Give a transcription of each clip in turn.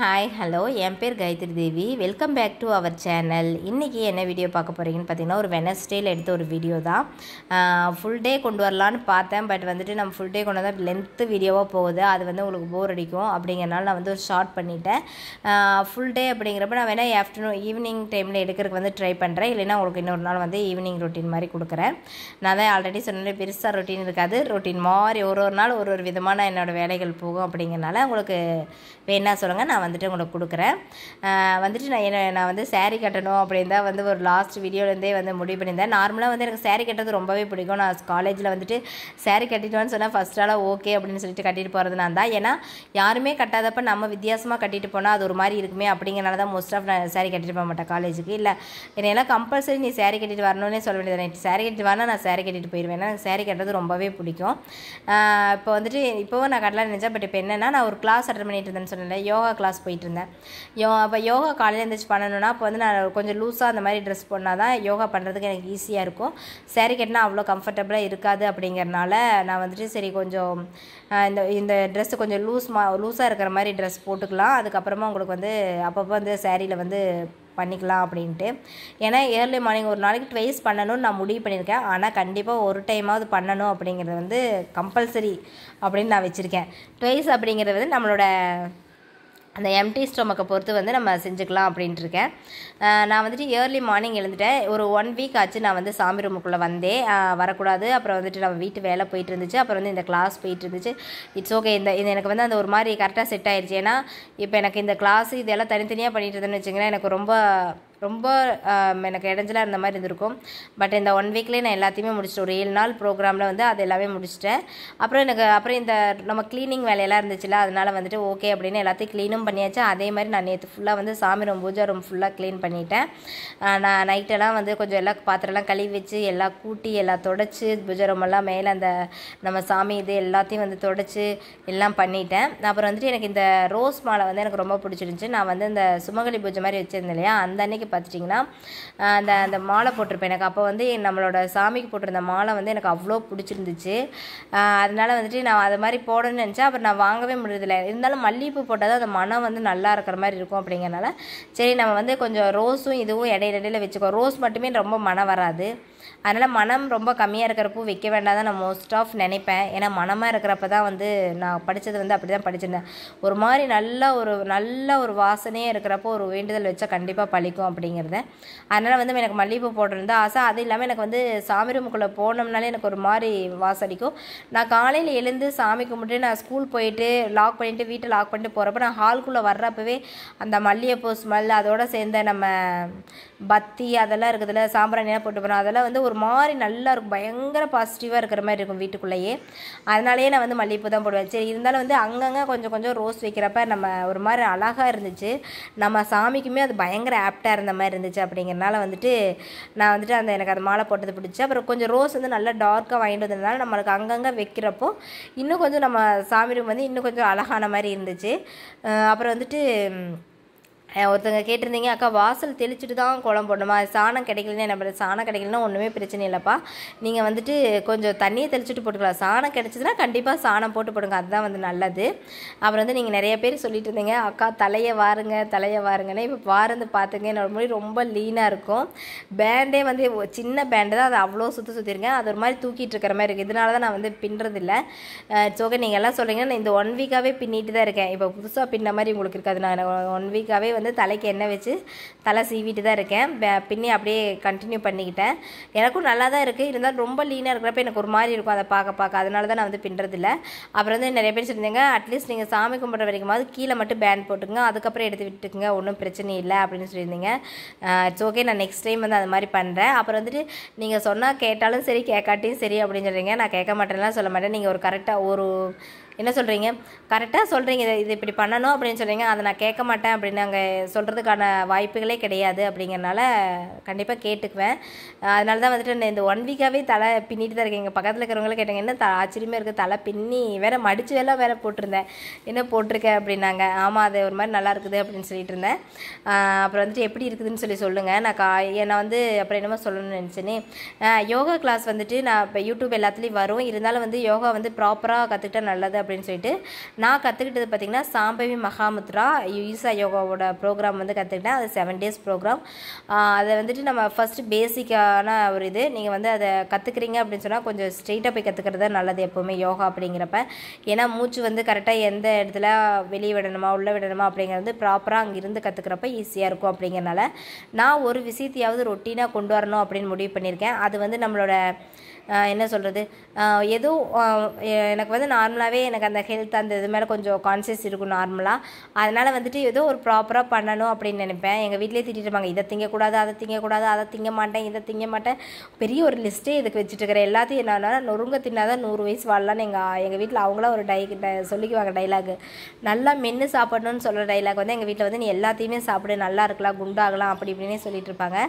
hi hello என் பேர் Gayathri Devi welcome back to our channel இன்றைக்கி என்ன வீடியோ பார்க்க போகிறீங்கன்னு பார்த்தீங்கன்னா ஒரு வெனஸ்டேயில் எடுத்த ஒரு வீடியோ தான் ஃபுல் டே கொண்டு வரலான்னு பார்த்தேன் பட் வந்துட்டு நம்ம ஃபுல் டே கொண்டு வந்தால் லென்த்து வீடியோவாக போகுது அது வந்து உங்களுக்கு போர் அடிக்கும் அப்படிங்கிறனால நான் வந்து ஒரு ஷார்ட் பண்ணிட்டேன் ஃபுல் டே அப்படிங்கிறப்ப நான் வேணால் ஆஃப்டர்நூன் ஈவினிங் டைமில் எடுக்கிறதுக்கு வந்து ட்ரை பண்ணுறேன் இல்லைனா உங்களுக்கு இன்னொரு நாள் வந்து ஈவினிங் ரொட்டீன் மாதிரி கொடுக்குறேன் நான் தான் ஆல்ரெடி சொன்னேன் பெருசாக ரொட்டீன் இருக்காது ரொட்டீன் மாதிரி ஒரு ஒரு நாள் ஒரு ஒரு விதமான என்னோடய வேலைகள் போகும் அப்படிங்கிறனால உங்களுக்கு வேணால் சொல்லுங்கள் நான் வந்துட்டு உங்களுக்கு கொடுக்குறேன் வந்துட்டு நான் என்ன நான் வந்து சேரீ கட்டணும் அப்படின்னு தான் வந்து ஒரு லாஸ்ட் வீடியோலேருந்தே வந்து முடிவு பண்ணியிருந்தேன் நார்மலாக வந்து எனக்கு சேரீ கட்டுறது ரொம்பவே பிடிக்கும் நான் காலேஜில் வந்துட்டு சேரீ கட்டிட்டோன்னு சொன்னால் ஃபஸ்ட்டால் ஓகே அப்படின்னு சொல்லிட்டு கட்டிட்டு போகிறது நான் தான் ஏன்னா யாருமே கட்டாதப்ப நம்ம வித்தியாசமாக கட்டிட்டு போனால் அது ஒரு மாதிரி இருக்குமே அப்படிங்கிறனால தான் மோஸ்ட் ஆஃப் நான் சேரீ கட்டிட்டு போக மாட்டேன் காலேஜுக்கு இல்லை என்னையெல்லாம் கம்பல்சரி நீ சேரீ கட்டிட்டு வரணும்னே சொல்ல வேண்டியது நைட் சேரீ கட்டிட்டு வரணும் நான் சேரீ கட்டிட்டு போயிடுவேன் ஏன்னா எனக்கு சேரீ கட்டுறது ரொம்பவே பிடிக்கும் இப்போ வந்துட்டு இப்போவும் நான் கட்டலாம் நினச்சேன் பட் இப்போ என்னென்னா நான் ஒரு கிளாஸ் அட்டன் பண்ணிட்டு இருந்தேன்னு சொன்னேன் யோகா கிளாஸ் கிளாஸ் போயிட்டு இருந்தேன் யோ அப்போ யோகா காலையில் எழுந்திரிச்சு பண்ணணும்னா அப்போ வந்து நான் கொஞ்சம் லூஸாக அந்த மாதிரி ட்ரெஸ் பண்ணால் தான் யோகா பண்ணுறதுக்கு எனக்கு ஈஸியாக இருக்கும் சேரீ கட்டினா அவ்வளோ கம்ஃபர்டபுளாக இருக்காது அப்படிங்கிறனால நான் வந்துட்டு சரி கொஞ்சம் இந்த இந்த ட்ரெஸ் கொஞ்சம் லூஸ் மா லூஸாக இருக்கிற மாதிரி ட்ரெஸ் போட்டுக்கலாம் அதுக்கப்புறமா உங்களுக்கு வந்து அப்பப்போ வந்து சேரீயில் வந்து பண்ணிக்கலாம் அப்படின்ட்டு ஏன்னா ஏர்லி மார்னிங் ஒரு நாளைக்கு ட்வைஸ் பண்ணணும்னு நான் முடிவு பண்ணியிருக்கேன் ஆனால் கண்டிப்பாக ஒரு டைமாவது பண்ணணும் அப்படிங்கிறது வந்து கம்பல்சரி அப்படின்னு நான் வச்சுருக்கேன் ட்வைஸ் அப்படிங்கிறது வந்து நம்மளோட அந்த எம்டி ஸ்டொமக்கை பொறுத்து வந்து நம்ம செஞ்சுக்கலாம் அப்படின்ட்டுருக்கேன் நான் வந்துட்டு ஏர்லி மார்னிங் எழுந்துட்டேன் ஒரு ஒன் வீக் ஆச்சு நான் வந்து சாமி ரூமுக்குள்ளே வந்தேன் வரக்கூடாது அப்புறம் வந்துட்டு நம்ம வீட்டு வேலை போயிட்டு இருந்துச்சு அப்புறம் வந்து இந்த கிளாஸ் போயிட்டு இருந்துச்சு இட்ஸ் ஓகே இந்த இது எனக்கு வந்து அந்த ஒரு மாதிரி கரெக்டாக செட் ஆயிடுச்சு ஏன்னா இப்போ எனக்கு இந்த கிளாஸ் இதெல்லாம் தனித்தனியாக பண்ணிட்டு இருந்தேன்னு வச்சுங்கன்னா எனக்கு ரொம்ப ரொம்ப எனக்கு இடைஞ்சலாக இருந்த மாதிரி இருந்திருக்கும் பட் இந்த ஒன் வீக்லேயே நான் எல்லாத்தையுமே முடிச்சிட்டேன் ஒரு ஏழு நாள் ப்ரோக்ராமில் வந்து அது எல்லாமே முடிச்சிட்டேன் அப்புறம் எனக்கு அப்புறம் இந்த நம்ம க்ளீனிங் வேலையெல்லாம் இருந்துச்சுல அதனால் வந்துட்டு ஓகே அப்படின்னு எல்லாத்தையும் க்ளீனும் பண்ணியாச்சு அதே மாதிரி நான் நேற்று ஃபுல்லாக வந்து சாமி ரூம் பூஜா ரூம் ஃபுல்லாக க்ளீன் பண்ணிட்டேன் நான் நைட்டெல்லாம் வந்து கொஞ்சம் எல்லா பாத்திரம்லாம் கழுவி வச்சு எல்லாம் கூட்டி எல்லாம் தொடச்சி பூஜா ரூமெல்லாம் எல்லாம் மேலே அந்த நம்ம சாமி இது எல்லாத்தையும் வந்து தொடச்சி எல்லாம் பண்ணிட்டேன் அப்புறம் வந்துட்டு எனக்கு இந்த ரோஸ் மாலை வந்து எனக்கு ரொம்ப பிடிச்சிருந்துச்சி நான் வந்து இந்த சுமகலி பூஜை மாதிரி வச்சுருந்தேன் இல்லையா அந்த அன்னைக்கு அன்றைக்கி பார்த்துட்டிங்கன்னா அந்த அந்த மாலை போட்டிருப்பேன் எனக்கு அப்போ வந்து நம்மளோட சாமிக்கு போட்டிருந்த மாலை வந்து எனக்கு அவ்வளோ பிடிச்சிருந்துச்சு அதனால் வந்துட்டு நான் அது மாதிரி போடணும்னு நினச்சேன் அப்புறம் நான் வாங்கவே முடியல இருந்தாலும் மல்லிகைப்பூ போட்டால் தான் அந்த மனம் வந்து நல்லா இருக்கிற மாதிரி இருக்கும் அப்படிங்கிறனால சரி நம்ம வந்து கொஞ்சம் ரோஸும் இதுவும் இடையில இடையில வச்சுக்கோ ரோஸ் மட்டுமே ரொம்ப மனம் வராது அதனால் மனம் ரொம்ப கம்மியாக இருக்கிறப்போ வைக்க வேண்டாம் தான் நான் மோஸ்ட் ஆஃப் நினைப்பேன் ஏன்னா மனமாக இருக்கிறப்ப தான் வந்து நான் படித்தது வந்து அப்படி தான் படிச்சிருந்தேன் ஒரு மாதிரி நல்ல ஒரு நல்ல ஒரு வாசனையாக இருக்கிறப்போ ஒரு வேண்டுதல் வச்சால் கண்டிப்பாக பழிக்கும் அப்படிங்கிறத அதனால் வந்து எனக்கு மல்லிகைப்பூ போட்டிருந்த ஆசை அது இல்லாமல் எனக்கு வந்து சாமி ரூமுக்குள்ளே போனோம்னாலே எனக்கு ஒரு மாதிரி வாசடிக்கும் நான் காலையில் எழுந்து சாமி கும்பிட்டு நான் ஸ்கூல் போயிட்டு லாக் பண்ணிவிட்டு வீட்டை லாக் பண்ணிட்டு போகிறப்ப நான் ஹால்குள்ளே வர்றப்பவே அந்த மல்லிகைப்பூ ஸ்மெல் அதோடு சேர்ந்த நம்ம பத்தி அதெல்லாம் இருக்குதுல்ல சாம்பிராணியெலாம் போட்டு போகிறோம் அதெல்லாம் வந்து ஒரு மாதிரி நல்லா இருக்கும் பயங்கர பாசிட்டிவாக இருக்கிற மாதிரி இருக்கும் வீட்டுக்குள்ளேயே அதனாலேயே நான் வந்து மல்லிகைப்பூ தான் போடுவேன் சரி இருந்தாலும் வந்து அங்கங்கே கொஞ்சம் கொஞ்சம் ரோஸ் வைக்கிறப்ப நம்ம ஒரு மாதிரி அழகாக இருந்துச்சு நம்ம சாமிக்குமே அது பயங்கர ஆப்டாக இருந்த மாதிரி இருந்துச்சு அப்படிங்கிறனால வந்துட்டு நான் வந்துட்டு அந்த எனக்கு அந்த மாலை போட்டது பிடிச்சி அப்புறம் கொஞ்சம் ரோஸ் வந்து நல்லா டார்க்காக வாங்கிட்டு வந்ததுனால நம்மளுக்கு அங்கங்கே வைக்கிறப்போ இன்னும் கொஞ்சம் நம்ம சாமி ரூம் வந்து இன்னும் கொஞ்சம் அழகான மாதிரி இருந்துச்சு அப்புறம் வந்துட்டு ஒருத்தங்க கேட்டிருந்தீங்க அக்கா வாசல் தெளிச்சுட்டு தான் குளம் போடணுமா சாணம் கிடைக்கலனா என்ன சாணம் கிடைக்கலன்னா ஒன்றுமே பிரச்சனை இல்லைப்பா நீங்கள் வந்துட்டு கொஞ்சம் தண்ணியை தெளிச்சுட்டு போட்டுக்கலாம் சாணம் கிடைச்சதுன்னா கண்டிப்பாக சாணம் போட்டு போடுங்க அதுதான் வந்து நல்லது அப்புறம் வந்து நீங்கள் நிறைய பேர் சொல்லிட்டு இருந்தீங்க அக்கா தலையை வாருங்க தலையை வாருங்கன்னு இப்போ வாருந்து பார்த்துங்க என்னோட மொழி ரொம்ப லீனாக இருக்கும் பேண்டே வந்து சின்ன பேண்டு தான் அது அவ்வளோ சுற்றி சுற்றிருக்கேன் அது ஒரு மாதிரி தூக்கிட்டு இருக்கிற மாதிரி இருக்குது இதனால தான் நான் வந்து பின்னுறதில்லை சோக நீங்கள் எல்லாம் சொல்கிறீங்கன்னா நான் இந்த ஒன் வீக்காகவே பின்னிட்டு தான் இருக்கேன் இப்போ புதுசாக பின்ன மாதிரி உங்களுக்கு இருக்காது நான் ஒன் வீக்காகவே வந்து வந்து தலைக்கு எண்ணெய் வச்சு தலை சீவிட்டு தான் இருக்கேன் பின்னி அப்படியே கண்டினியூ பண்ணிக்கிட்டேன் எனக்கும் நல்லா தான் இருக்குது இருந்தாலும் ரொம்ப லீனாக இருக்கிறப்ப எனக்கு ஒரு மாதிரி இருக்கும் அதை பார்க்க பார்க்க அதனால தான் நான் வந்து பின்னுறதில்ல அப்புறம் வந்து நிறைய பேர் சொல்லியிருந்தாங்க அட்லீஸ்ட் நீங்கள் சாமி கும்பிட்ற வரைக்குமாவது கீழே மட்டும் பேண்ட் போட்டுங்க அதுக்கப்புறம் எடுத்து விட்டுக்குங்க ஒன்றும் பிரச்சனை இல்லை அப்படின்னு சொல்லியிருந்தீங்க இட்ஸ் ஓகே நான் நெக்ஸ்ட் டைம் வந்து அது மாதிரி பண்ணுறேன் அப்புறம் வந்துட்டு நீங்கள் சொன்னால் கேட்டாலும் சரி கேட்காட்டியும் சரி அப்படின்னு சொல்கிறீங்க நான் கேட்க மாட்டேன்லாம் சொல்ல மாட்டேன் நீங்கள் ஒரு கரெக்டாக ஒரு என்ன சொல்கிறீங்க கரெக்டாக சொல்கிறீங்க இதை இது இப்படி பண்ணணும் அப்படின்னு சொல்கிறீங்க அதை நான் கேட்க மாட்டேன் அப்படின்னு நாங்கள் சொல்கிறதுக்கான வாய்ப்புகளே கிடையாது அப்படிங்கிறனால கண்டிப்பாக கேட்டுக்குவேன் அதனால தான் வந்துட்டு இந்த ஒன் வீக்காகவே தலை பின்னிட்டு தான் இருக்கேன் எங்கள் பக்கத்தில் இருக்கிறவங்களும் கேட்டாங்க என்ன த ஆச்சரியமே இருக்குது தலை பின்னி வேறு மடித்து வேலை வேறு போட்டிருந்தேன் என்ன போட்டிருக்கேன் அப்படின்னாங்க ஆமாம் அது ஒரு மாதிரி நல்லா இருக்குது அப்படின்னு சொல்லிட்டு இருந்தேன் அப்புறம் வந்துட்டு எப்படி இருக்குதுன்னு சொல்லி சொல்லுங்கள் நான் கா நான் வந்து அப்புறம் என்னமோ சொல்லணும்னு நினச்சேனே யோகா கிளாஸ் வந்துட்டு நான் இப்போ யூடியூப் எல்லாத்துலேயும் வரும் இருந்தாலும் வந்து யோகா வந்து ப்ராப்பராக கற்றுக்கிட்டால் நல்லது அப்படின்னு சொல்லிட்டு நான் கற்றுக்கிட்டது பார்த்திங்கன்னா சாம்பவி மகாமுத்ரா ஈசா யோகாவோட ப்ரோக்ராம் வந்து கற்றுக்கிட்டேன் அது செவன் டேஸ் ப்ரோக்ராம் அதை வந்துட்டு நம்ம ஃபஸ்ட்டு பேசிக்கான ஒரு இது நீங்கள் வந்து அதை கற்றுக்குறீங்க அப்படின்னு சொன்னால் கொஞ்சம் ஸ்ட்ரெயிட்டாக போய் கற்றுக்கிறது நல்லது எப்போவுமே யோகா அப்படிங்கிறப்ப ஏன்னா மூச்சு வந்து கரெக்டாக எந்த இடத்துல வெளியே விடணுமா உள்ளே விடணுமா அப்படிங்கிறது ப்ராப்பராக அங்கே இருந்து கற்றுக்கிறப்ப ஈஸியாக இருக்கும் அப்படிங்கிறனால நான் ஒரு விஷயத்தையாவது ரொட்டீனாக கொண்டு வரணும் அப்படின்னு முடிவு பண்ணியிருக்கேன் அது வந்து நம்மளோட என்ன சொல்கிறது எதுவும் எனக்கு வந்து நார்மலாகவே எனக்கு அந்த ஹெல்த் அந்த இது மேலே கொஞ்சம் கான்சியஸ் இருக்கும் நார்மலாக அதனால் வந்துட்டு ஏதோ ஒரு ப்ராப்பராக பண்ணணும் அப்படின்னு நினைப்பேன் எங்கள் வீட்டிலே திட்டிருப்பாங்க இதை திங்கக்கூடாது அதை திங்கக்கூடாது அதை திங்க மாட்டேன் இதை திங்க மாட்டேன் பெரிய ஒரு லிஸ்ட்டே இதுக்கு வச்சுட்டு இருக்கிறேன் எல்லாத்தையும் என்னன்னா நொறுங்க தின்னாதான் நூறு வயசு வாழலான்னு எங்கள் எங்கள் வீட்டில் அவங்களாம் ஒரு டை சொல்லிக்குவாங்க டைலாக் நல்லா மென்று சாப்பிடணும்னு சொல்கிற டைலாக் வந்து எங்கள் வீட்டில் வந்து நீ எல்லாத்தையுமே சாப்பிடு நல்லா இருக்கலாம் குண்டாகலாம் அப்படி இப்படின்னே சொல்லிட்டு இருப்பாங்க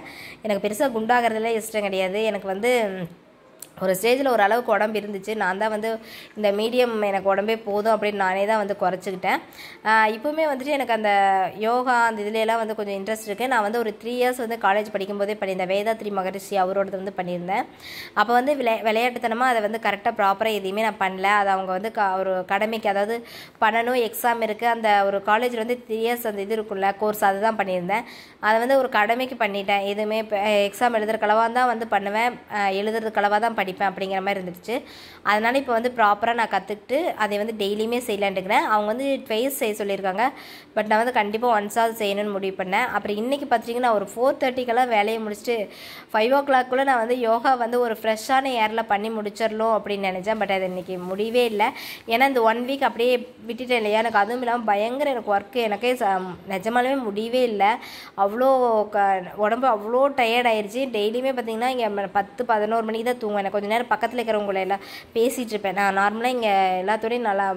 எனக்கு பெருசாக குண்டாகிறதுல இஷ்டம் கிடையாது எனக்கு வந்து ஒரு ஸ்டேஜில் ஒரு அளவுக்கு உடம்பு இருந்துச்சு நான் தான் வந்து இந்த மீடியம் எனக்கு உடம்பே போதும் அப்படின்னு நானே தான் வந்து குறைச்சிக்கிட்டேன் இப்போவுமே வந்துட்டு எனக்கு அந்த யோகா அந்த இதுலலாம் வந்து கொஞ்சம் இன்ட்ரெஸ்ட் இருக்குது நான் வந்து ஒரு த்ரீ இயர்ஸ் வந்து காலேஜ் படிக்கும்போதே பண்ணியிருந்தேன் வேதாத்ரி மகரிஷி அவரோடது வந்து பண்ணியிருந்தேன் அப்போ வந்து விளை விளையாட்டுத்தனமாக அதை வந்து கரெக்டாக ப்ராப்பராக எதையுமே நான் பண்ணல அதை அவங்க வந்து க ஒரு கடமைக்கு அதாவது பண்ணணும் எக்ஸாம் இருக்குது அந்த ஒரு காலேஜில் வந்து த்ரீ இயர்ஸ் அந்த இது இருக்கும்ல கோர்ஸ் அது தான் பண்ணியிருந்தேன் அதை வந்து ஒரு கடமைக்கு பண்ணிட்டேன் எதுவுமே எக்ஸாம் எழுதுறதுக்களவாக தான் வந்து பண்ணுவேன் எழுதுறதுக்களவாக தான் பண்ணி படிப்பேன் அப்படிங்கிற மாதிரி இருந்துச்சு அதனால் இப்போ வந்து ப்ராப்பராக நான் கற்றுக்கிட்டு அதை வந்து டெய்லியுமே செய்யலான்ட்டுக்கிறேன் அவங்க வந்து ட்வைஸ் செய்ய சொல்லியிருக்காங்க பட் நான் வந்து கண்டிப்பாக ஒன்ஸ் ஒன்ஸாவது செய்யணும்னு முடிவு பண்ணேன் அப்புறம் இன்றைக்கி பார்த்துட்டிங்கன்னா ஒரு ஃபோர் தேர்ட்டிக்கெல்லாம் வேலையை முடிச்சுட்டு ஃபைவ் ஓ கிளாக்குள்ளே நான் வந்து யோகா வந்து ஒரு ஃப்ரெஷ்ஷான ஏரில் பண்ணி முடிச்சிடலாம் அப்படின்னு நினச்சேன் பட் அது இன்றைக்கி முடியவே இல்லை ஏன்னா இந்த ஒன் வீக் அப்படியே விட்டுட்டேன் இல்லையா எனக்கு அதுவும் இல்லாமல் பயங்கர எனக்கு ஒர்க்கு எனக்கே நிஜமாலுமே முடியவே இல்லை அவ்வளோ க உடம்பு அவ்வளோ டயர்ட் ஆயிடுச்சு டெய்லியுமே பார்த்தீங்கன்னா இங்கே பத்து பதினோரு மணிக்கு தான் தூங்குவேன் எனக்கு கொஞ்சம் நேரம் பக்கத்தில் இருக்கிறவங்கள எல்லாம் பேசிகிட்டு இருப்பேன் நான் நார்மலாக இங்கே எல்லாத்தோடையும் நல்லா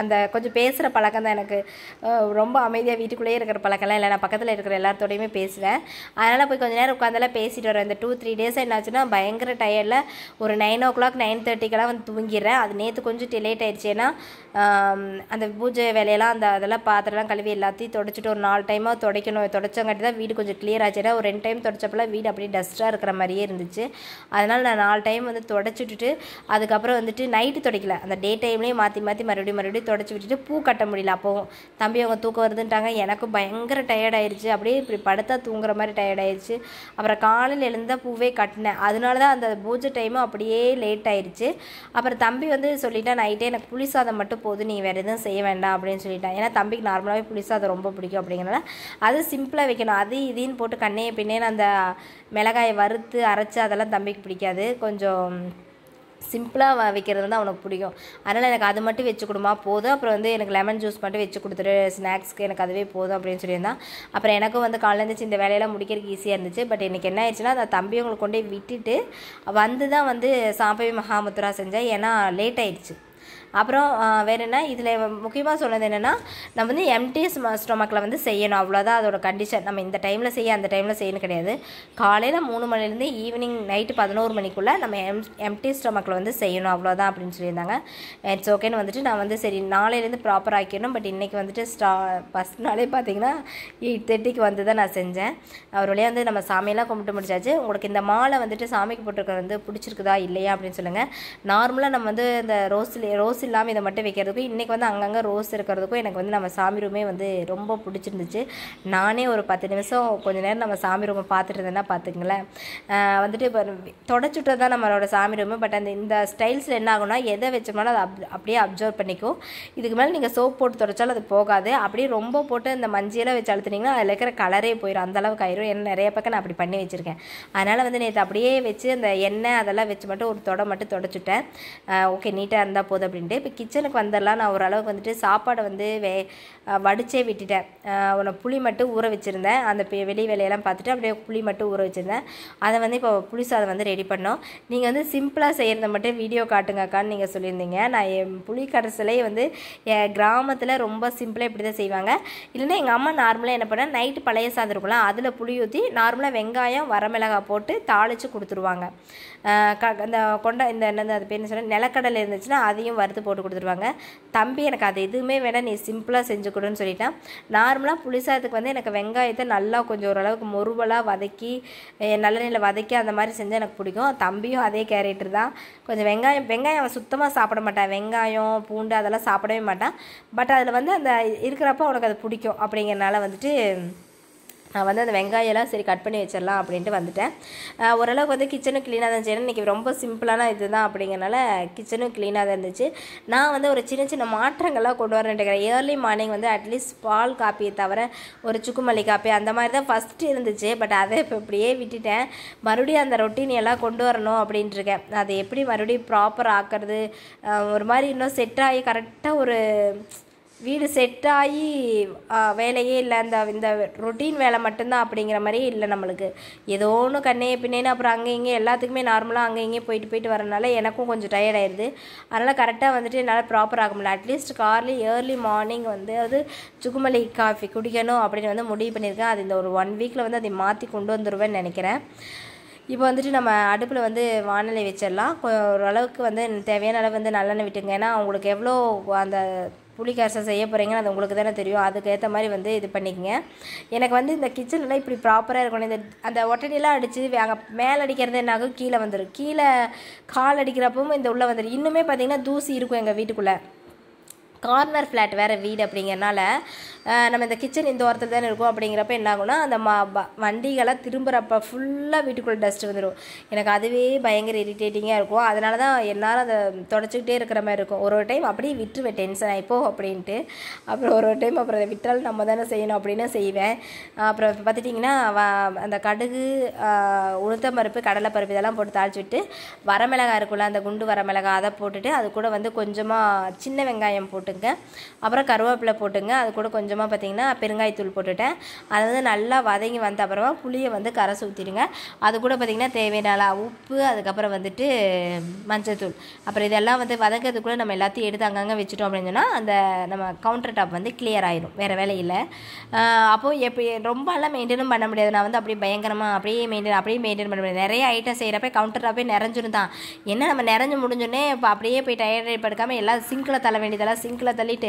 அந்த கொஞ்சம் பேசுகிற பழக்கம் தான் எனக்கு ரொம்ப அமைதியாக வீட்டுக்குள்ளேயே இருக்கிற பழக்கம்லாம் இல்லை நான் பக்கத்தில் இருக்கிற எல்லாத்தோடையுமே பேசுவேன் அதனால் போய் கொஞ்சம் நேரம் உட்காந்தெல்லாம் பேசிட்டு வரேன் இந்த டூ த்ரீ டேஸ் என்னாச்சுன்னா பயங்கர டயர்டில் ஒரு நைன் ஓ கிளாக் நைன் தேர்ட்டிக்கெல்லாம் வந்து தூங்கிடுறேன் அது நேற்று கொஞ்சம் டிலேட் ஆயிடுச்சு ஏன்னா அந்த பூஜை வேலையெல்லாம் அந்த அதெல்லாம் பாத்திரம்லாம் கழுவி எல்லாத்தையும் தொடச்சிட்டு ஒரு நாலு டைமாக துடைக்கணும் தொடச்சங்காட்டி தான் வீடு கொஞ்சம் கிளியர் ஆச்சு ஏன்னா ஒரு ரெண்டு டைம் தொடச்சப்பெல்லாம் வீடு அப்படியே டஸ்ட்டாக இருக்கிற மாதிரியே இருந்துச்சு அதனால் நான் நாலு டைம் வந்து தொடச்சிட்டுட்டு அதுக்கப்புறம் வந்துட்டு நைட்டு துடைக்கல அந்த டே டைம்லேயே மாற்றி மாற்றி மறுபடியும் மறுபடியும் அப்படியே தொடச்சி விட்டுட்டு பூ கட்ட முடியல அப்போது தம்பி அவங்க தூக்கம் வருதுன்ட்டாங்க எனக்கும் பயங்கர டயர்டாயிருச்சு அப்படியே இப்படி படுத்தா தூங்குற மாதிரி டயர்டாயிருச்சு அப்புறம் காலையில் எழுந்தால் பூவே கட்டினேன் அதனால தான் அந்த பூஜை டைமும் அப்படியே லேட் ஆயிடுச்சு அப்புறம் தம்பி வந்து சொல்லிட்டா நைட்டே எனக்கு புளிசாதம் மட்டும் போதும் நீ வேறு எதுவும் செய்ய வேண்டாம் அப்படின்னு சொல்லிட்டேன் ஏன்னா தம்பிக்கு நார்மலாகவே புளிசாதம் ரொம்ப பிடிக்கும் அப்படிங்கிறனால அது சிம்பிளாக வைக்கணும் அது இதுன்னு போட்டு கண்ணையை பின்னேன்னு அந்த மிளகாயை வறுத்து அரைச்சி அதெல்லாம் தம்பிக்கு பிடிக்காது கொஞ்சம் சிம்பிளாக வைக்கிறது வந்து அவனுக்கு பிடிக்கும் அதனால் எனக்கு அது மட்டும் வச்சு கொடுமா போதும் அப்புறம் வந்து எனக்கு லெமன் ஜூஸ் மட்டும் வச்சு கொடுத்துரு ஸ்நாக்ஸ்க்கு எனக்கு அதுவே போதும் அப்படின்னு சொல்லியிருந்தான் அப்புறம் எனக்கும் வந்து காலையில் இருந்துச்சு இந்த வேலையெல்லாம் முடிக்கிறதுக்கு ஈஸியாக இருந்துச்சு பட் எனக்கு என்ன ஆயிடுச்சுன்னா அந்த தம்பியவங்களை கொண்டு விட்டுட்டு வந்து தான் வந்து சாம்பவி மகாமுத்ரா செஞ்சேன் ஏன்னா லேட் ஆயிடுச்சு அப்புறம் வேறு என்ன இதில் முக்கியமாக சொன்னது என்னென்னா நம்ம வந்து எம்டி ஸ்டொமக்கில் வந்து செய்யணும் அவ்வளோதான் அதோட கண்டிஷன் நம்ம இந்த டைமில் செய்ய அந்த டைமில் செய்யணும் கிடையாது காலையில் மூணு மணிலேருந்து ஈவினிங் நைட்டு பதினோரு மணிக்குள்ளே நம்ம எம் எம்டி ஸ்டொமக்கில் வந்து செய்யணும் அவ்வளோதான் அப்படின்னு சொல்லியிருந்தாங்க இட்ஸ் ஓகேன்னு வந்துட்டு நான் வந்து சரி நாளையிலேருந்து ப்ராப்பர் ஆக்கிடணும் பட் இன்றைக்கி வந்துட்டு ஸ்டா ஃபஸ்ட் நாளே பார்த்தீங்கன்னா எயிட் தேர்ட்டிக்கு வந்து தான் நான் செஞ்சேன் அவர் வழியாக வந்து நம்ம சாமியெல்லாம் கும்பிட்டு முடிச்சாச்சு உங்களுக்கு இந்த மாலை வந்துட்டு சாமிக்கு போட்டிருக்க வந்து பிடிச்சிருக்குதா இல்லையா அப்படின்னு சொல்லுங்கள் நார்மலாக நம்ம வந்து இந்த ரோஸ்லி ரோஸ் இல்லாமல் இதை மட்டும் வைக்கிறதுக்கும் இன்றைக்கி வந்து அங்கங்கே ரோஸ் இருக்கிறதுக்கும் எனக்கு வந்து நம்ம சாமி ரூமே வந்து ரொம்ப பிடிச்சிருந்துச்சு நானே ஒரு பத்து நிமிஷம் கொஞ்சம் நேரம் நம்ம சாமி ரூமை பார்த்துட்டு இருந்தேன்னா பார்த்துங்களேன் வந்துட்டு இப்போ தொடச்சுட்டு தான் நம்மளோட சாமி ரூமு பட் அந்த இந்த ஸ்டைல்ஸில் என்ன ஆகும்னா எதை வச்சோம்னாலும் அது அப் அப்படியே அப்சர்வ் பண்ணிக்கும் இதுக்கு மேலே நீங்கள் சோப் போட்டு தொடச்சாலும் அது போகாது அப்படியே ரொம்ப போட்டு இந்த மஞ்சியெல்லாம் வச்சு அழுத்துனீங்கன்னா அதில் இருக்கிற கலரே போயிடும் அந்தளவுக்கு ஆயிரும் ஏன்னா நிறைய பக்கம் நான் அப்படி பண்ணி வச்சுருக்கேன் அதனால் வந்து நேற்று அப்படியே வச்சு அந்த எண்ணெய் அதெல்லாம் வச்சு மட்டும் ஒரு தொடை மட்டும் தொடச்சுட்டேன் ஓகே நீட்டாக இருந்தால் போதும் அப்படின்னு அப்படின்ட்டு இப்போ கிச்சனுக்கு வந்துடலாம் நான் ஓரளவுக்கு வந்துட்டு சாப்பாடை வந்து வே வடிச்சே விட்டுட்டேன் உன்னை புளி மட்டும் ஊற வச்சுருந்தேன் அந்த வெளி வேலையெல்லாம் பார்த்துட்டு அப்படியே புளி மட்டும் ஊற வச்சுருந்தேன் அதை வந்து இப்போ புளி சாதம் வந்து ரெடி பண்ணோம் நீங்கள் வந்து சிம்பிளாக செய்கிறத மட்டும் வீடியோ காட்டுங்கக்கான்னு நீங்கள் சொல்லியிருந்தீங்க நான் என் புளி கடைசிலே வந்து என் கிராமத்தில் ரொம்ப சிம்பிளாக இப்படி தான் செய்வாங்க இல்லைன்னா எங்கள் அம்மா நார்மலாக என்ன பண்ணால் நைட்டு பழைய சாதம் இருக்கலாம் அதில் புளி ஊற்றி நார்மலாக வெங்காயம் வரமிளகாய் போட்டு தாளித்து கொடுத்துருவாங்க இந்த கொண்ட இந்த என்னது அது பேர் என்ன சொன்னால் நிலக்கடலை இருந்துச்சுன்னா அதையும் வறுத்து போட்டு கொடுத்துருவாங்க தம்பி எனக்கு அது எதுவுமே வேணால் நீ சிம்பிளாக செஞ்சு கொடுன்னு சொல்லிட்டேன் நார்மலாக புளிசாதத்துக்கு வந்து எனக்கு வெங்காயத்தை நல்லா கொஞ்சம் ஓரளவுக்கு மொருவலாக வதக்கி நல்ல நிலை வதக்கி அந்த மாதிரி செஞ்சால் எனக்கு பிடிக்கும் தம்பியும் அதே கேரக்டர் தான் கொஞ்சம் வெங்காயம் வெங்காயம் அவன் சுத்தமாக சாப்பிட மாட்டான் வெங்காயம் பூண்டு அதெல்லாம் சாப்பிடவே மாட்டான் பட் அதில் வந்து அந்த இருக்கிறப்ப அவனுக்கு அது பிடிக்கும் அப்படிங்கிறனால வந்துட்டு நான் வந்து அந்த வெங்காயம்லாம் சரி கட் பண்ணி வச்சிடலாம் அப்படின்ட்டு வந்துட்டேன் ஓரளவுக்கு வந்து கிச்சனும் க்ளீனாக தான் செய்யணும் இன்றைக்கி ரொம்ப சிம்பிளான இது தான் அப்படிங்கிறனால கிச்சனும் க்ளீனாக தான் இருந்துச்சு நான் வந்து ஒரு சின்ன சின்ன மாற்றங்கள்லாம் கொண்டு வரேன்ட்டுக்கிறேன் ஏர்லி மார்னிங் வந்து அட்லீஸ்ட் பால் காப்பியை தவிர ஒரு சுக்குமல்லி காப்பி அந்த மாதிரி தான் ஃபஸ்ட்டு இருந்துச்சு பட் அதை இப்போ இப்படியே விட்டுட்டேன் மறுபடியும் அந்த ரொட்டீன் எல்லாம் கொண்டு வரணும் அப்படின்ட்டுருக்கேன் அதை எப்படி மறுபடியும் ப்ராப்பர் ஆக்கிறது ஒரு மாதிரி இன்னும் செட் ஆகி கரெக்டாக ஒரு வீடு செட் ஆகி வேலையே இல்லை அந்த இந்த ரொட்டீன் வேலை மட்டும்தான் அப்படிங்கிற மாதிரியே இல்லை நம்மளுக்கு ஏதோ ஒன்று கண்ணையே பின்னேன்னு அப்புறம் அங்கே இங்கே எல்லாத்துக்குமே நார்மலாக அங்கே இங்கே போயிட்டு போயிட்டு வரனால எனக்கும் கொஞ்சம் டயர்ட் ஆயிடுது அதனால் கரெக்டாக வந்துட்டு என்னால் ப்ராப்பர் ஆக முடியல அட்லீஸ்ட் கார்லி ஏர்லி மார்னிங் வந்து அது சுகுமலை காஃபி குடிக்கணும் அப்படின்னு வந்து முடிவு பண்ணியிருக்கேன் அது இந்த ஒரு ஒன் வீக்கில் வந்து அதை மாற்றி கொண்டு வந்துடுவேன்னு நினைக்கிறேன் இப்போ வந்துட்டு நம்ம அடுப்பில் வந்து வானிலை வச்சிடலாம் ஓரளவுக்கு வந்து தேவையான அளவு வந்து நல்லெண்ணெய் விட்டுங்க ஏன்னா அவங்களுக்கு எவ்வளோ அந்த புளிக்கரசம் செய்ய போகிறீங்கன்னு அது உங்களுக்கு தானே தெரியும் அதுக்கேற்ற மாதிரி வந்து இது பண்ணிக்கோங்க எனக்கு வந்து இந்த கிச்சன்லாம் இப்படி ப்ராப்பராக இருக்கணும் இந்த அந்த ஒட்டனிலாம் அடித்து அங்கே மேலே அடிக்கிறது என்னாகும் கீழே வந்துடும் கீழே கால் அடிக்கிறப்பவும் இந்த உள்ளே வந்துடும் இன்னுமே பார்த்திங்கன்னா தூசி இருக்கும் எங்கள் வீட்டுக்குள்ளே கார்னர் ஃப்ளாட் வேறு வீடு அப்படிங்கிறனால நம்ம இந்த கிச்சன் இந்த ஓரத்தில் தானே இருக்கும் அப்படிங்கிறப்ப என்ன ஆகும்னா அந்த மா வண்டிகளை திரும்புகிறப்ப ஃபுல்லாக வீட்டுக்குள்ளே டஸ்ட் வந்துடும் எனக்கு அதுவே பயங்கர இரிட்டேட்டிங்காக இருக்கும் அதனால தான் என்னால் அதை தொடச்சிக்கிட்டே இருக்கிற மாதிரி இருக்கும் ஒரு ஒரு டைம் அப்படியே விட்டுருவேன் டென்ஷன் ஆகிப்போ அப்படின்ட்டு அப்புறம் ஒரு ஒரு டைம் அப்புறம் அதை விட்டால் நம்ம தானே செய்யணும் அப்படின்னு செய்வேன் அப்புறம் பார்த்துட்டிங்கன்னா அந்த கடுகு உளுத்த பருப்பு கடலை பருப்பு இதெல்லாம் போட்டு தாளிச்சு விட்டு வரமிளகாய் இருக்குல்ல அந்த குண்டு வரமிளகா அதை போட்டுட்டு அது கூட வந்து கொஞ்சமாக சின்ன வெங்காயம் போட்டு போட்டுங்க அப்புறம் கருவேப்பிலை போட்டுங்க அது கூட கொஞ்சமாக பார்த்திங்கன்னா பெருங்காயத்தூள் போட்டுட்டேன் அதை வந்து நல்லா வதங்கி வந்த அப்புறமா புளியை வந்து கரை ஊற்றிடுங்க அது கூட பார்த்திங்கன்னா தேவையான உப்பு அதுக்கப்புறம் வந்துட்டு மஞ்சத்தூள் அப்புறம் இதெல்லாம் வந்து கூட நம்ம எல்லாத்தையும் எடுத்து அங்கங்கே வச்சுட்டோம் அப்படின்னு சொன்னால் அந்த நம்ம கவுண்டர் டாப் வந்து கிளியர் ஆயிடும் வேறு வேலையில் அப்போது எப்படி ரொம்பலாம் மெயின்டைனும் பண்ண முடியாது நான் வந்து அப்படியே பயங்கரமாக அப்படியே மெயின்டைன் அப்படியே மெயின்டைன் பண்ண முடியாது நிறைய ஐட்டம் செய்கிறப்ப கவுண்டர் டாப்பே நிறைஞ்சிருந்தான் என்ன நம்ம நிறைஞ்சு முடிஞ்சோடனே இப்போ அப்படியே போய் டயர்ட் படுக்காமல் எல்லாம் சிங்கில் தள்ள வேண்டியதெல்லாம் சிங்க் சிங்கில் தள்ளிட்டு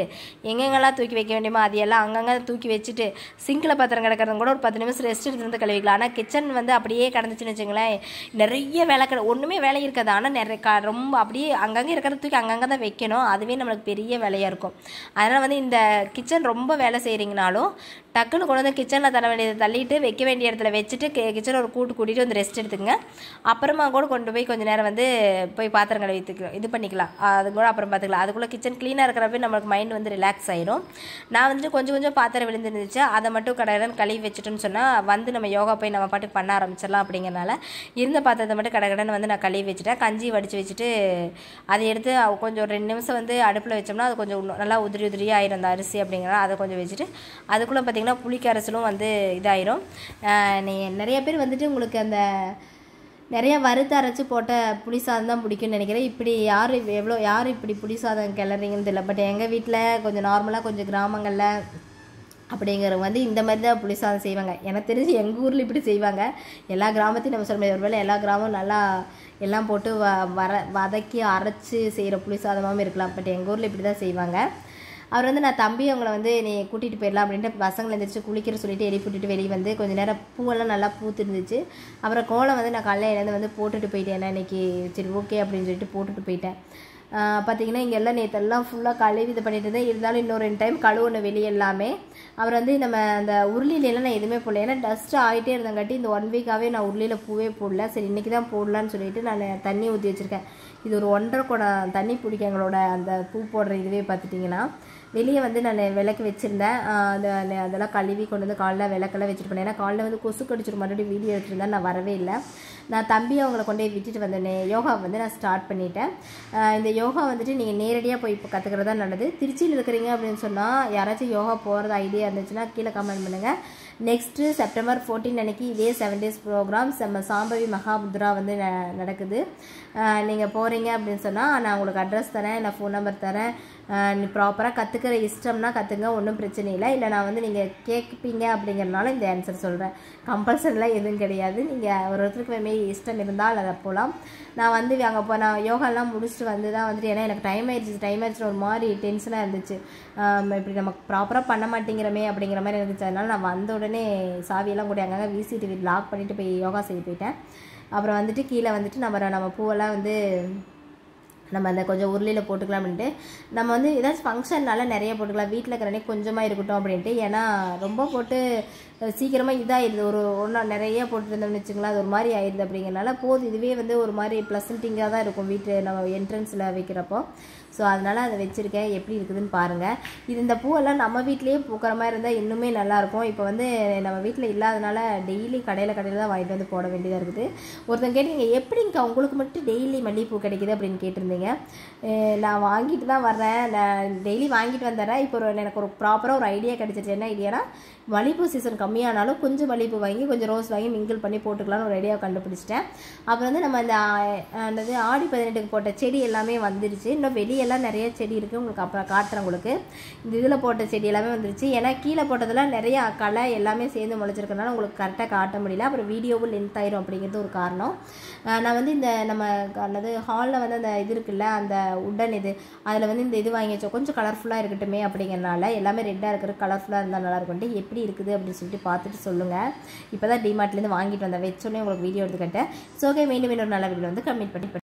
எங்கெங்கெல்லாம் தூக்கி வைக்க வேண்டியமோ அதையெல்லாம் அங்கங்கே தூக்கி வச்சுட்டு சிங்கில் பாத்திரம் கிடக்கிறதும் கூட ஒரு பத்து நிமிஷம் ரெஸ்ட் எடுத்துருந்து கழுவிக்கலாம் ஆனால் கிச்சன் வந்து அப்படியே கிடந்துச்சுன்னு வச்சுங்களேன் நிறைய வேலை கிட ஒன்றுமே வேலை இருக்காது ஆனால் நிறைய க ரொம்ப அப்படியே அங்கங்கே இருக்கிறத தூக்கி அங்கங்கே தான் வைக்கணும் அதுவே நம்மளுக்கு பெரிய வேலையாக இருக்கும் அதனால் வந்து இந்த கிச்சன் ரொம்ப வேலை செய்கிறீங்கனாலும் டக்குன்னு கொண்டு வந்து கிச்சனில் தர வேண்டியதை தள்ளிட்டு வைக்க வேண்டிய இடத்துல வச்சுட்டு கிச்சனில் ஒரு கூட்டு கூட்டிகிட்டு வந்து ரெஸ்ட் எடுத்துக்கங்க அப்புறமா கூட கொண்டு போய் கொஞ்சம் நேரம் வந்து போய் பாத்திரம் கழுவித்துக்கலாம் இது பண்ணிக்கலாம் அது கூட அப்புறம் பார்த்துக்கலாம் அதுக்குள்ளே கிச்சன் க்ளீனாக இருக்கிறப்ப நம்மளுக்கு மைண்ட் வந்து ரிலாக்ஸ் ஆகிடும் நான் வந்து கொஞ்சம் கொஞ்சம் பாத்திரம் விழுந்துருந்துச்சு அதை மட்டும் கடையிலன்னு கழுவி வச்சுட்டோன்னு சொன்னால் வந்து நம்ம யோகா போய் நம்ம பாட்டு பண்ண ஆரம்பிச்சிடலாம் அப்படிங்கிறனால இருந்த பாத்திரத்தை மட்டும் கடைக்கடன் வந்து நான் கழுவி வச்சுட்டேன் கஞ்சி வடித்து வச்சுட்டு அதை எடுத்து கொஞ்சம் ஒரு ரெண்டு நிமிஷம் வந்து அடுப்பில் வச்சோம்னா அது கொஞ்சம் நல்லா உதிரி உதிரியாக ஆயிரும் அந்த அரிசி அப்படிங்கிறனால அதை கொஞ்சம் வச்சுட்டு அதுக்குள்ளே பார்த்திங்கன்னா பார்த்திங்கன்னா புளிக்கரைசலும் வந்து இதாயிரும் நிறைய பேர் வந்துட்டு உங்களுக்கு அந்த நிறையா வறுத்து அரைச்சி போட்ட புளி சாதம் தான் பிடிக்கும்னு நினைக்கிறேன் இப்படி யார் எவ்வளோ யார் இப்படி புளி சாதம் கிளறீங்கன்னு தெரியல பட் எங்கள் வீட்டில் கொஞ்சம் நார்மலாக கொஞ்சம் கிராமங்களில் அப்படிங்கிறவங்க வந்து இந்த மாதிரி தான் புளி சாதம் செய்வாங்க எனக்கு தெரிஞ்சு எங்கள் ஊரில் இப்படி செய்வாங்க எல்லா கிராமத்தையும் நம்ம சொல்ல முடியாது ஒருவேளை எல்லா கிராமமும் நல்லா எல்லாம் போட்டு வ வர வதக்கி அரைச்சி செய்கிற புளி சாதமாகவும் இருக்கலாம் பட் எங்கள் ஊரில் இப்படி தான் செய்வாங்க அவர் வந்து நான் தம்பி அவங்கள வந்து நீ கூட்டிகிட்டு போயிடலாம் அப்படின்ட்டு பசங்களை எழுந்திரிச்சு குளிக்கிற சொல்லிட்டு போட்டுட்டு வெளியே வந்து கொஞ்சம் நேரம் பூவெல்லாம் நல்லா பூத்துருந்துச்சு அப்புறம் கோலம் வந்து நான் காலையில் இருந்து வந்து போட்டுட்டு போயிட்டேன் இன்றைக்கி சரி ஓகே அப்படின்னு சொல்லிட்டு போட்டுட்டு போயிட்டேன் பார்த்திங்கன்னா இங்கே எல்லாம் நேற்றெல்லாம் ஃபுல்லாக கழுவி இது பண்ணிட்டு இருந்தேன் இருந்தாலும் இன்னொரு ரெண்டு டைம் கழுவுன வெளியே எல்லாமே அவர் வந்து நம்ம அந்த உருளியிலலாம் நான் எதுவுமே போடல ஏன்னா டஸ்ட்டு ஆகிட்டே இருந்தங்காட்டி இந்த ஒன் வீக்காகவே நான் உருளியில் பூவே போடல சரி இன்றைக்கி தான் போடலான்னு சொல்லிட்டு நான் தண்ணி ஊற்றி வச்சுருக்கேன் இது ஒரு ஒன்றரை குடம் தண்ணி பிடிக்க எங்களோட அந்த பூ போடுற இதுவே பார்த்துட்டிங்கன்னா வெளியே வந்து நான் விளக்கு வச்சுருந்தேன் அந்த அதெல்லாம் கழுவி கொண்டு வந்து காலில் விளக்கெல்லாம் வச்சுட்டு போனேன் ஏன்னா காலில் வந்து கொசு கடிச்சிட்டு மறுபடியும் வீடியோ எடுத்துருந்தேன் நான் வரவே இல்லை நான் தம்பி அவங்கள கொண்டு போய் விட்டுட்டு வந்தேன் யோகா வந்து நான் ஸ்டார்ட் பண்ணிட்டேன் இந்த யோகா வந்துட்டு நீங்கள் நேரடியாக போய் இப்போ கற்றுக்கிறது தான் நல்லது திருச்சியில் இருக்கிறீங்க அப்படின்னு சொன்னால் யாராச்சும் யோகா போகிறது ஐடியா இருந்துச்சுன்னா கீழே கமெண்ட் பண்ணுங்கள் நெக்ஸ்ட்டு செப்டம்பர் ஃபோர்டீன் அன்னைக்கு இதே செவன் டேஸ் ப்ரோக்ராம் செம்ம சாம்பவி மகாபுத்ரா வந்து நடக்குது நீங்கள் போகிறீங்க அப்படின்னு சொன்னால் நான் உங்களுக்கு அட்ரஸ் தரேன் இல்லை ஃபோன் நம்பர் தரேன் ப்ராப்பராக கற்றுக்கிற இஷ்டம்னா கற்றுங்க ஒன்றும் பிரச்சனை இல்லை இல்லை நான் வந்து நீங்கள் கேட்பீங்க அப்படிங்கிறனால இந்த ஆன்சர் சொல்கிறேன் கம்பல்சரிலாம் எதுவும் கிடையாது நீங்கள் ஒரு ஒருத்தருக்கு இஷ்டம் இருந்தால் அதை போகலாம் நான் வந்து அங்கே போ நான் யோகாலாம் முடிச்சுட்டு வந்து தான் வந்துட்டு ஏன்னா எனக்கு டைம் ஆயிடுச்சு டைம் ஆயிடுச்சு ஒரு மாதிரி டென்ஷனாக இருந்துச்சு இப்படி நமக்கு ப்ராப்பராக பண்ண மாட்டேங்கிறமே அப்படிங்கிற மாதிரி இருந்துச்சு அதனால் நான் வந்த உடனே சாவியெல்லாம் கூட அங்கங்கே வீசிட்டு லாக் பண்ணிவிட்டு போய் யோகா செய்ய போயிட்டேன் அப்புறம் வந்துட்டு கீழே வந்துட்டு நம்ம நம்ம பூவெல்லாம் வந்து நம்ம அந்த கொஞ்சம் உருளியில் போட்டுக்கலாம் அப்படின்ட்டு நம்ம வந்து ஏதாச்சும் ஃபங்க்ஷன்னால நிறைய போட்டுக்கலாம் வீட்டில் இருக்கிறனே கொஞ்சமாக இருக்கட்டும் அப்படின்ட்டு ஏன்னா ரொம்ப போட்டு சீக்கிரமாக இதாகிடுது ஒரு ஒன்றா நிறைய போட்டுருந்தோம்னு வச்சுங்களேன் அது ஒரு மாதிரி ஆயிடுது அப்படிங்கிறனால போது இதுவே வந்து ஒரு மாதிரி ப்ளசன்ட்டிங்காக தான் இருக்கும் வீட்டு நம்ம என்ட்ரன்ஸில் வைக்கிறப்போ ஸோ அதனால் அதை வச்சுருக்கேன் எப்படி இருக்குதுன்னு பாருங்கள் இது இந்த பூவெல்லாம் நம்ம வீட்லேயே பூக்கிற மாதிரி இருந்தால் இன்னுமே நல்லாயிருக்கும் இப்போ வந்து நம்ம வீட்டில் இல்லாதனால டெய்லி கடையில் கடையில் தான் வாங்கிட்டு வந்து போட வேண்டியதாக இருக்குது ஒருத்தங்க கேட்டீங்க எப்படிங்க உங்களுக்கு மட்டும் டெய்லி மல்லிகைப்பூ கிடைக்குது அப்படின்னு கேட்டிருந்தீங்க நான் வாங்கிட்டு தான் வர்றேன் நான் டெய்லி வாங்கிட்டு வந்துடுறேன் இப்போ ஒரு எனக்கு ஒரு ப்ராப்பராக ஒரு ஐடியா கிடச்சிருச்சு என்ன ஐடியானா வலிப்பு சீசன் கம்மியானாலும் கொஞ்சம் வலிப்பு வாங்கி கொஞ்சம் ரோஸ் வாங்கி மிங்கிள் பண்ணி போட்டுக்கலாம்னு ஒரு ஐடியா கண்டுபிடிச்சிட்டேன் அப்புறம் வந்து நம்ம இந்த என்னது ஆடி பதினெட்டுக்கு போட்ட செடி எல்லாமே வந்துருச்சு இன்னும் வெளியெல்லாம் நிறைய செடி இருக்குது உங்களுக்கு அப்புறம் காட்டுறேன் உங்களுக்கு இந்த இதில் போட்ட செடி எல்லாமே வந்துருச்சு ஏன்னா கீழே போட்டதெல்லாம் நிறையா களை எல்லாமே சேர்ந்து முளைச்சிருக்கனால உங்களுக்கு கரெக்டாக காட்ட முடியல அப்புறம் வீடியோவும் லென்த் ஆயிரும் அப்படிங்கிறது ஒரு காரணம் நான் வந்து இந்த நம்ம அல்லது ஹாலில் வந்து அந்த இது இருக்குல்ல அந்த உடன் இது அதில் வந்து இந்த இது வாங்கி வச்சோம் கொஞ்சம் கலர்ஃபுல்லாக இருக்கட்டுமே அப்படிங்கிறனால எல்லாமே ரெட்டாக இருக்கிற கலர்ஃபுல்லாக இருந்தால் நல்லாயிருக்கும் எப்படி எப்படி இருக்குது அப்படின்னு சொல்லிட்டு பார்த்துட்டு சொல்லுங்கள் இப்போ தான் டிமார்ட்லேருந்து வாங்கிட்டு வந்தேன் வச்சோன்னே உங்களுக்கு வீடியோ எடுத்துக்கிட்டேன் ஸோ ஓகே மீண்டும் ஒரு நல்ல வீடியோ வந்து கம்மிட் பண்ணி